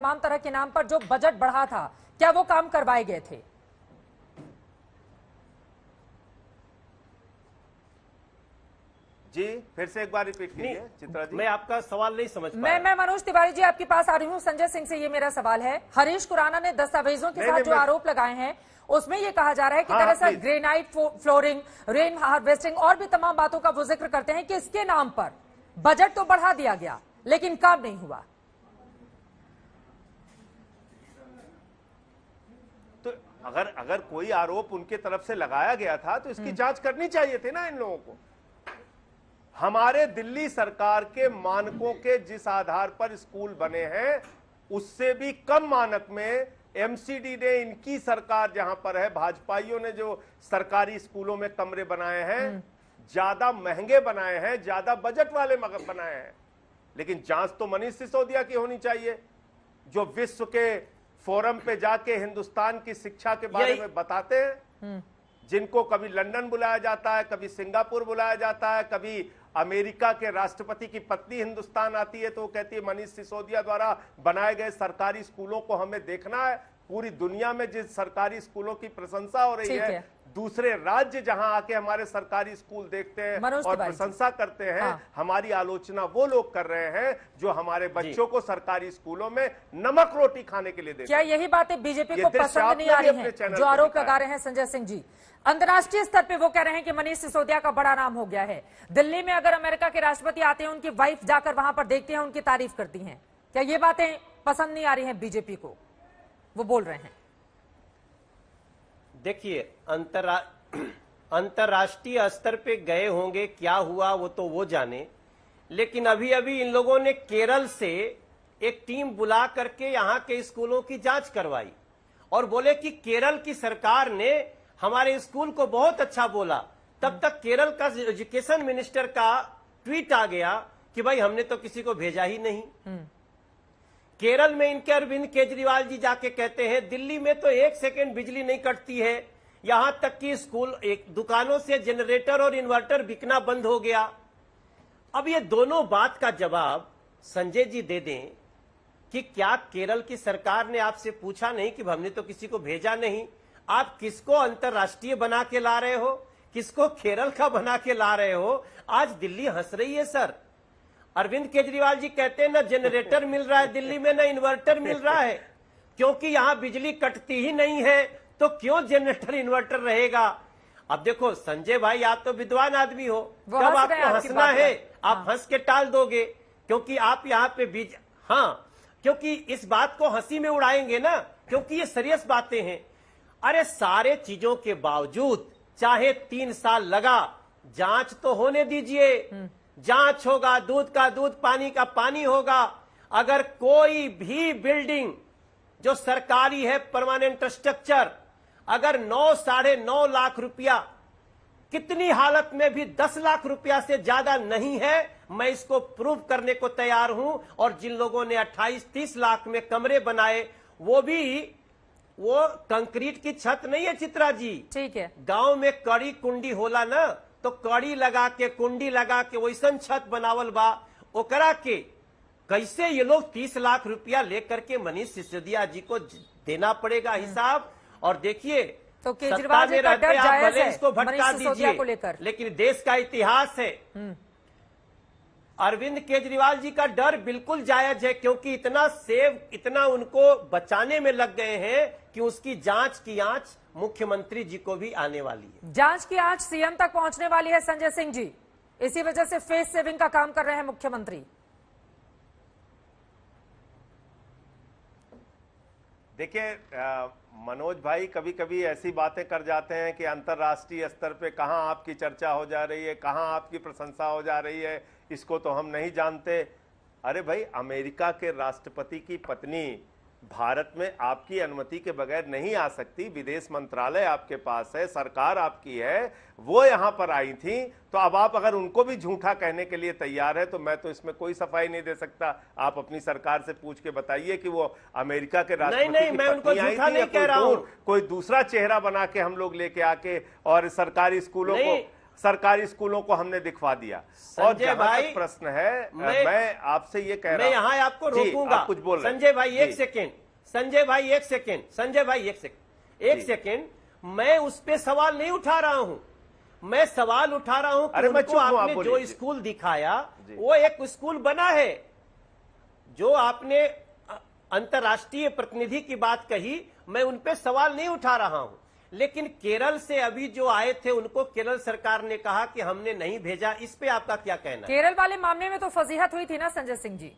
तमाम तरह के नाम पर जो बजट बढ़ा था क्या वो काम करवाए गए थे जी फिर से एक बार रिपीट कीजिए चित्रा जी मैं आपका सवाल नहीं समझ मैं मैं मनोज तिवारी जी आपके पास आ रही हूँ संजय सिंह से ये मेरा सवाल है हरीश कुराना ने दस्तावेजों के साथ जो आरोप लगाए हैं उसमें ये कहा जा रहा है कि हाँ, दरअसल ग्रेनाइट फ्लोरिंग रेन हार्वेस्टिंग और भी तमाम बातों का वो जिक्र करते हैं कि इसके नाम पर बजट तो बढ़ा दिया गया लेकिन काम नहीं हुआ अगर अगर कोई आरोप उनके तरफ से लगाया गया था तो इसकी हम्म। जांच करनी चाहिए थी ना इन लोगों को हमारे दिल्ली सरकार के मानकों के जिस आधार पर स्कूल बने हैं उससे भी कम मानक में एमसीडी ने इनकी सरकार जहां पर है भाजपाइयों ने जो सरकारी स्कूलों में कमरे बनाए हैं हम्म। ज्यादा महंगे बनाए हैं ज्यादा बजट वाले बनाए हैं लेकिन जांच तो मनीष सिसोदिया की होनी चाहिए जो विश्व के फोरम पे जाके हिंदुस्तान की शिक्षा के बारे में बताते हैं हम्म। जिनको कभी लंदन बुलाया जाता है कभी सिंगापुर बुलाया जाता है कभी अमेरिका के राष्ट्रपति की पत्नी हिंदुस्तान आती है तो वो कहती है मनीष सिसोदिया द्वारा बनाए गए सरकारी स्कूलों को हमें देखना है पूरी दुनिया में जिस सरकारी स्कूलों की प्रशंसा हो रही है, है दूसरे राज्य जहां आके हमारे सरकारी स्कूल देखते हैं और प्रशंसा करते हैं हाँ। हमारी आलोचना वो लोग कर रहे हैं जो हमारे बच्चों को सरकारी स्कूलों में नमक रोटी खाने के लिए देते क्या यही बातें बीजेपी को पसंद नहीं आ रही है जो आरोप लगा रहे हैं संजय सिंह जी अंतर्राष्ट्रीय स्तर पे वो कह रहे हैं कि मनीष सिसोदिया का बड़ा नाम हो गया है दिल्ली में अगर अमेरिका के राष्ट्रपति आते हैं उनकी वाइफ जाकर वहां पर देखती है उनकी तारीफ करती है क्या ये बातें पसंद नहीं आ रही है बीजेपी को वो बोल रहे हैं देखिए अंतर्राष्ट्रीय स्तर पे गए होंगे क्या हुआ वो तो वो जाने लेकिन अभी अभी इन लोगों ने केरल से एक टीम बुला करके यहाँ के स्कूलों की जांच करवाई और बोले कि केरल की सरकार ने हमारे स्कूल को बहुत अच्छा बोला तब तक केरल का एजुकेशन मिनिस्टर का ट्वीट आ गया कि भाई हमने तो किसी को भेजा ही नहीं हम्म। केरल में इनके अरविंद केजरीवाल जी जाके कहते हैं दिल्ली में तो एक सेकेंड बिजली नहीं कटती है यहां तक कि स्कूल एक दुकानों से जनरेटर और इन्वर्टर बिकना बंद हो गया अब ये दोनों बात का जवाब संजय जी दे दें कि क्या केरल की सरकार ने आपसे पूछा नहीं कि हमने तो किसी को भेजा नहीं आप किसको अंतर्राष्ट्रीय बना के ला रहे हो किसको केरल का बना के ला रहे हो आज दिल्ली हंस रही है सर अरविंद केजरीवाल जी कहते हैं ना जनरेटर मिल रहा है दिल्ली में ना इन्वर्टर मिल रहा है क्योंकि यहाँ बिजली कटती ही नहीं है तो क्यों जनरेटर इन्वर्टर रहेगा अब देखो संजय भाई आप तो विद्वान आदमी हो जब आपको हंसना है हाँ। आप हंस के टाल दोगे क्योंकि आप यहाँ पे बीज हाँ क्योंकि इस बात को हंसी में उड़ाएंगे ना क्योंकि ये सीरियस बातें हैं अरे सारे चीजों के बावजूद चाहे तीन साल लगा जांच तो होने दीजिए हम्म। जांच होगा दूध का दूध पानी का पानी होगा अगर कोई भी बिल्डिंग जो सरकारी है परमानेंट स्ट्रक्चर अगर नौ साढ़े नौ लाख रुपया कितनी हालत में भी दस लाख रुपया से ज्यादा नहीं है मैं इसको प्रूव करने को तैयार हूं और जिन लोगों ने अट्ठाईस तीस लाख में कमरे बनाए वो भी वो कंक्रीट की छत नहीं है चित्रा जी ठीक है गांव में कड़ी कुंडी होला ना तो कड़ी लगा के कुंडी लगा के वैसन छत बनावल बा ओकरा के कैसे ये लोग तीस लाख रुपया लेकर के मनीष सिसोदिया जी को देना पड़ेगा हाँ। हिसाब और देखिए तो केजरीवाल जी का डर जायज है इसको भटका दीजिए लेकिन देश का इतिहास है हम्म। अरविंद केजरीवाल जी का डर बिल्कुल जायज है क्योंकि इतना सेव इतना उनको बचाने में लग गए हैं कि उसकी जांच की आंच मुख्यमंत्री जी को भी आने वाली है जांच की आंच सीएम तक पहुंचने वाली है संजय सिंह जी इसी वजह से फेस सेविंग का काम कर रहे हैं मुख्यमंत्री देखिए मनोज भाई कभी कभी ऐसी बातें कर जाते हैं कि अंतर्राष्ट्रीय स्तर पे कहाँ आपकी चर्चा हो जा रही है कहाँ आपकी प्रशंसा हो जा रही है इसको तो हम नहीं जानते अरे भाई अमेरिका के राष्ट्रपति की पत्नी भारत में आपकी अनुमति के बगैर नहीं आ सकती विदेश मंत्रालय आपके पास है सरकार आपकी है वो यहां पर आई थी तो अब आप अगर उनको भी झूठा कहने के लिए तैयार है तो मैं तो इसमें कोई सफाई नहीं दे सकता आप अपनी सरकार से पूछ के बताइए कि वो अमेरिका के राष्ट्रपति नहीं, नहीं, मैं उनको झूठा नहीं कह रहा हूं कोई दूसरा चेहरा बना के हम लोग लेके आके और सरकारी स्कूलों को सरकारी स्कूलों को हमने दिखवा दिया और भाई प्रश्न है मैं, मैं आपसे ये कह रहा हूँ यहाँ आपको रोकूंगा आप कुछ बोल संजय भाई एक सेकेंड संजय भाई एक सेकेंड संजय भाई एक सेकेंड एक सेकेंड मैं उस पर सवाल नहीं उठा रहा हूँ मैं सवाल उठा रहा हूँ आपने जो स्कूल दिखाया वो एक स्कूल बना है जो आपने अंतर्राष्ट्रीय प्रतिनिधि की बात कही मैं उनपे सवाल नहीं उठा रहा हूँ लेकिन केरल से अभी जो आए थे उनको केरल सरकार ने कहा कि हमने नहीं भेजा इस पे आपका क्या कहना है केरल वाले मामले में तो फजीहत हुई थी ना संजय सिंह जी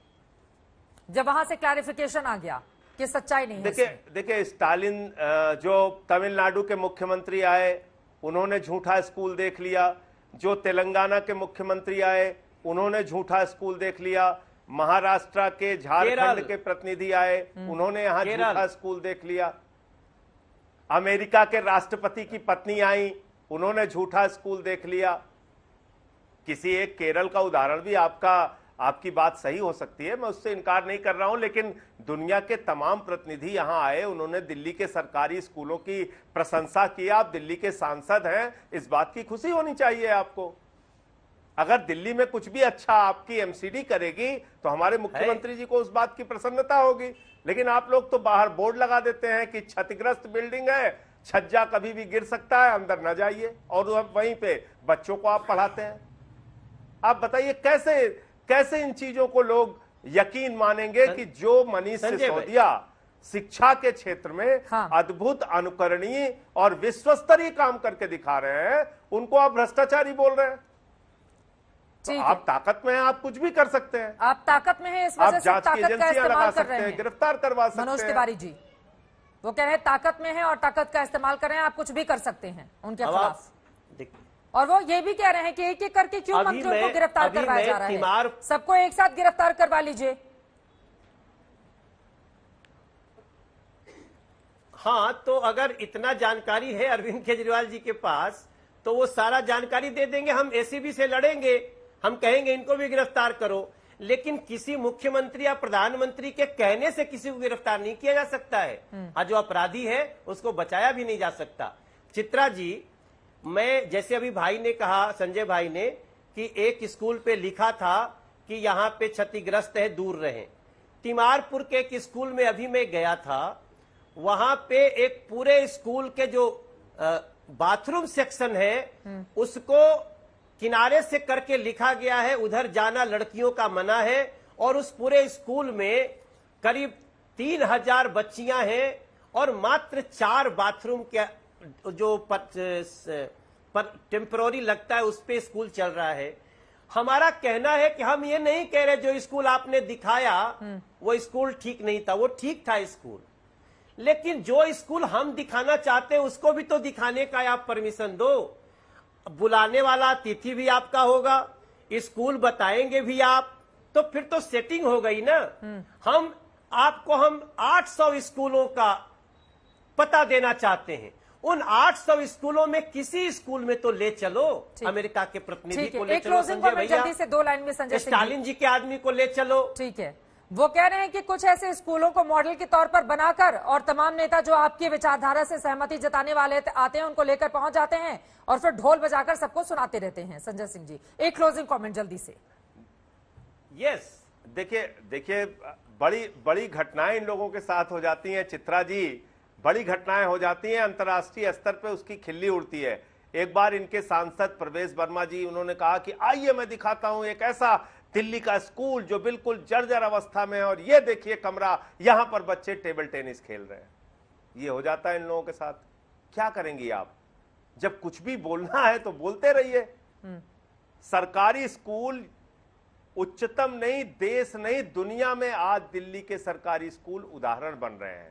जब वहां से क्लैरिफिकेशन आ गया कि सच्चाई नहीं देखिए देखिए स्टालिन जो तमिलनाडु के मुख्यमंत्री आए उन्होंने झूठा स्कूल देख लिया जो तेलंगाना के मुख्यमंत्री आए उन्होंने झूठा स्कूल देख लिया महाराष्ट्र के झारखंड के प्रतिनिधि आए हम्म। उन्होंने यहाँ झूठा स्कूल देख लिया अमेरिका के राष्ट्रपति की पत्नी आई उन्होंने झूठा स्कूल देख लिया किसी एक केरल का उदाहरण भी आपका आपकी बात सही हो सकती है मैं उससे इनकार नहीं कर रहा हूं लेकिन दुनिया के तमाम प्रतिनिधि यहां आए उन्होंने दिल्ली के सरकारी स्कूलों की प्रशंसा की आप दिल्ली के सांसद हैं इस बात की खुशी होनी चाहिए आपको अगर दिल्ली में कुछ भी अच्छा आपकी एमसीडी करेगी तो हमारे मुख्यमंत्री जी को उस बात की प्रसन्नता होगी लेकिन आप लोग तो बाहर बोर्ड लगा देते हैं कि क्षतिग्रस्त बिल्डिंग है छज्जा कभी भी गिर सकता है अंदर ना जाइए और वहीं पे बच्चों को आप पढ़ाते हैं आप बताइए कैसे कैसे इन चीजों को लोग यकीन मानेंगे कि जो मनीष सिसोदिया शिक्षा के क्षेत्र में हाँ। अद्भुत अनुकरणीय और विश्व स्तरीय काम करके दिखा रहे हैं उनको आप भ्रष्टाचारी बोल रहे हैं तो आप ताकत में हैं आप कुछ भी कर सकते हैं आप ताकत में हैं इस वजह से ताकत का इस्तेमाल कर सकते हैं गिरफ्तार करवा सकते हैं मनोज तिवारी जी वो कह रहे हैं ताकत में हैं और ताकत का इस्तेमाल कर रहे हैं आप कुछ भी कर सकते हैं उनके खिलाफ और वो ये भी कह रहे हैं कि एक एक करके क्यों मंत्रियों को गिरफ्तार करवाया जा रहा है सबको एक साथ गिरफ्तार करवा लीजिए हाँ तो अगर इतना जानकारी है अरविंद केजरीवाल जी के पास तो वो सारा जानकारी दे देंगे हम एसीबी से लड़ेंगे हम कहेंगे इनको भी गिरफ्तार करो लेकिन किसी मुख्यमंत्री या प्रधानमंत्री के कहने से किसी को गिरफ्तार नहीं किया जा सकता है और हम्म। हाँ, जो अपराधी है उसको बचाया भी नहीं जा सकता चित्रा जी मैं जैसे अभी भाई ने कहा संजय भाई ने कि एक स्कूल पे लिखा था कि यहाँ पे क्षतिग्रस्त है दूर रहें तिमारपुर के एक स्कूल में अभी मैं गया था वहां पे एक पूरे स्कूल के जो बाथरूम सेक्शन है हम्म। उसको किनारे से करके लिखा गया है उधर जाना लड़कियों का मना है और उस पूरे स्कूल में करीब तीन हजार बच्चियां हैं और मात्र चार बाथरूम के जो टेम्पररी लगता है उस पर स्कूल चल रहा है हमारा कहना है कि हम ये नहीं कह रहे जो स्कूल आपने दिखाया हम्म। वो स्कूल ठीक नहीं था वो ठीक था स्कूल लेकिन जो स्कूल हम दिखाना चाहते हैं उसको भी तो दिखाने का आप परमिशन दो बुलाने वाला अतिथि भी आपका होगा स्कूल बताएंगे भी आप तो फिर तो सेटिंग हो गई ना हम्म। हम आपको हम 800 स्कूलों का पता देना चाहते हैं उन 800 स्कूलों में किसी स्कूल में तो ले चलो अमेरिका के प्रतिनिधि को ले चलो संजय भैया से दो लाइन में संजय स्टालिन जी के आदमी को ले चलो ठीक है वो कह रहे हैं कि कुछ ऐसे स्कूलों को मॉडल के तौर पर बनाकर और तमाम नेता जो आपकी विचारधारा से सहमति जताने वाले आते हैं उनको लेकर पहुंच जाते हैं और फिर ढोल बजाकर सबको सुनाते रहते हैं संजय सिंह जी एक क्लोजिंग कमेंट जल्दी से यस देखिए देखिए बड़ी बड़ी घटनाएं इन लोगों के साथ हो जाती है चित्रा जी बड़ी घटनाएं हो जाती है अंतर्राष्ट्रीय स्तर पर उसकी खिल्ली उड़ती है एक बार इनके सांसद प्रवेश वर्मा जी उन्होंने कहा कि आइए मैं दिखाता हूं एक ऐसा दिल्ली का स्कूल जो बिल्कुल जर्जर अवस्था में है और ये देखिए कमरा यहां पर बच्चे टेबल टेनिस खेल रहे हैं ये हो जाता है इन लोगों के साथ क्या करेंगी आप जब कुछ भी बोलना है तो बोलते रहिए हम्म। सरकारी स्कूल उच्चतम नहीं देश नहीं दुनिया में आज दिल्ली के सरकारी स्कूल उदाहरण बन रहे हैं